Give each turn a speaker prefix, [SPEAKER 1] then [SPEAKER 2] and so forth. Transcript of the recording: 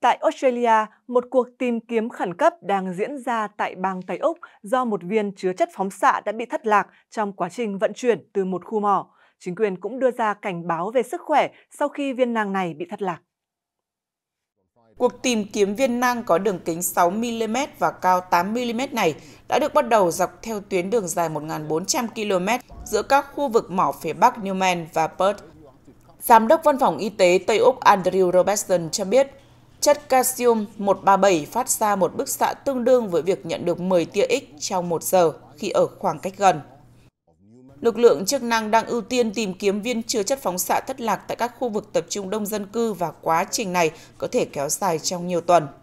[SPEAKER 1] Tại Australia, một cuộc tìm kiếm khẩn cấp đang diễn ra tại bang Tây Úc do một viên chứa chất phóng xạ đã bị thất lạc trong quá trình vận chuyển từ một khu mỏ. Chính quyền cũng đưa ra cảnh báo về sức khỏe sau khi viên nang này bị thất lạc.
[SPEAKER 2] Cuộc tìm kiếm viên nang có đường kính 6mm và cao 8mm này đã được bắt đầu dọc theo tuyến đường dài 1.400 km giữa các khu vực mỏ phía Bắc Newman và Perth. Giám đốc Văn phòng Y tế Tây Úc Andrew Robertson cho biết, Chất calcium 137 phát ra một bức xạ tương đương với việc nhận được 10 tia X trong 1 giờ khi ở khoảng cách gần. Lực lượng chức năng đang ưu tiên tìm kiếm viên chứa chất phóng xạ thất lạc tại các khu vực tập trung đông dân cư và quá trình này có thể kéo dài trong nhiều tuần.